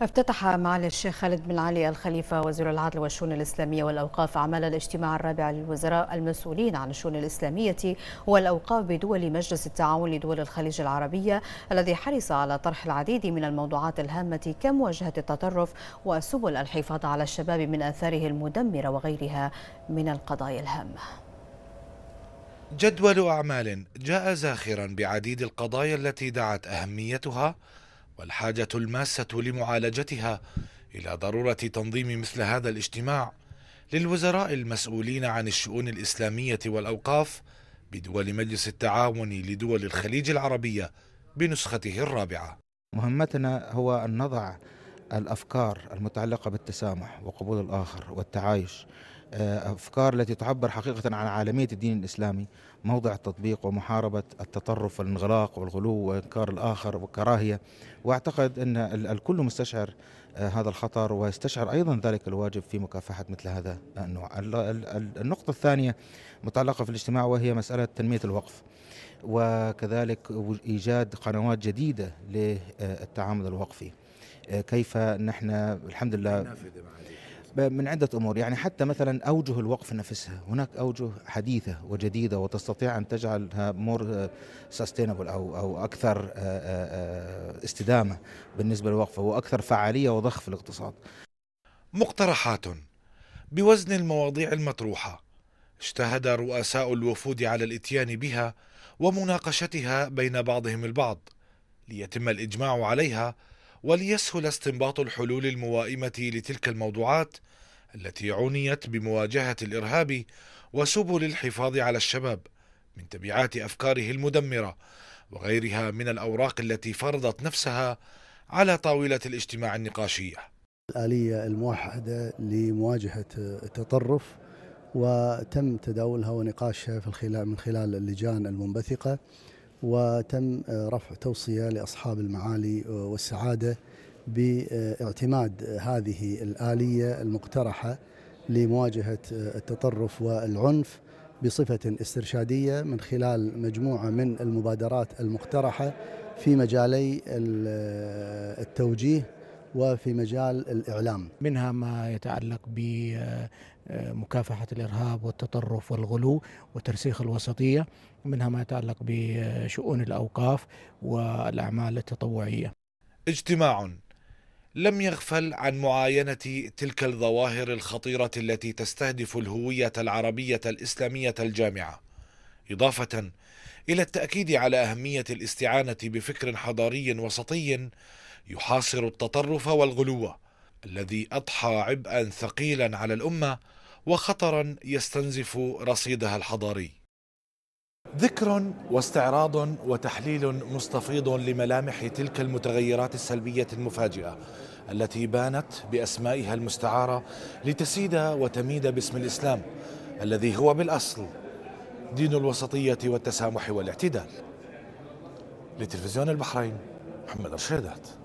افتتح معالي الشيخ خالد بن علي الخليفة وزير العدل والشؤون الإسلامية والأوقاف أعمال الاجتماع الرابع للوزراء المسؤولين عن الشؤون الإسلامية والأوقاف بدول مجلس التعاون لدول الخليج العربية الذي حرص على طرح العديد من الموضوعات الهامة كمواجهة التطرف وسبل الحفاظ على الشباب من آثاره المدمرة وغيرها من القضايا الهامة جدول أعمال جاء زاخرا بعديد القضايا التي دعت أهميتها والحاجة الماسة لمعالجتها إلى ضرورة تنظيم مثل هذا الاجتماع للوزراء المسؤولين عن الشؤون الإسلامية والأوقاف بدول مجلس التعاون لدول الخليج العربية بنسخته الرابعة. مهمتنا هو أن نضع الافكار المتعلقه بالتسامح وقبول الاخر والتعايش آه، أفكار التي تعبر حقيقة عن عالمية الدين الإسلامي موضع التطبيق ومحاربة التطرف والانغلاق والغلو وإنكار الآخر والكراهية وأعتقد أن الكل مستشعر آه، هذا الخطر ويستشعر أيضا ذلك الواجب في مكافحة مثل هذا النوع النقطة الثانية متعلقة في الاجتماع وهي مسألة تنمية الوقف وكذلك إيجاد قنوات جديدة للتعامل الوقفي آه، كيف نحن الحمد لله من عدة أمور يعني حتى مثلا أوجه الوقف نفسها هناك أوجه حديثة وجديدة وتستطيع أن تجعلها مور سستينبل آه، أو أو أكثر آه، آه، استدامة بالنسبة للوقفة وأكثر فعالية وضخ في الاقتصاد مقترحات بوزن المواضيع المطروحة اجتهد رؤساء الوفود على الاتيان بها ومناقشتها بين بعضهم البعض ليتم الإجماع عليها وليسهل استنباط الحلول الموائمة لتلك الموضوعات التي عنيت بمواجهة الإرهاب وسبل الحفاظ على الشباب من تبعات أفكاره المدمرة وغيرها من الأوراق التي فرضت نفسها على طاولة الاجتماع النقاشية الآلية الموحدة لمواجهة التطرف وتم تداولها ونقاشها في الخلال من خلال اللجان المنبثقة وتم آه، رفع توصية لأصحاب المعالي آه، والسعادة باعتماد هذه الآلية المقترحة لمواجهة آه، التطرف والعنف بصفة استرشادية من خلال مجموعة من المبادرات المقترحة في مجالي التوجيه وفي مجال الإعلام منها ما يتعلق بمكافحة الإرهاب والتطرف والغلو وترسيخ الوسطية منها ما يتعلق بشؤون الأوقاف والأعمال التطوعية اجتماع لم يغفل عن معاينة تلك الظواهر الخطيرة التي تستهدف الهوية العربية الإسلامية الجامعة إضافة إلى التأكيد على أهمية الاستعانة بفكر حضاري وسطي يحاصر التطرف والغلو الذي اضحى عبئا ثقيلا على الامه وخطرا يستنزف رصيدها الحضاري ذكر واستعراض وتحليل مستفيض لملامح تلك المتغيرات السلبيه المفاجئه التي بانت باسمائها المستعاره لتسيد وتميد باسم الاسلام الذي هو بالاصل دين الوسطيه والتسامح والاعتدال لتلفزيون البحرين محمد رشيدات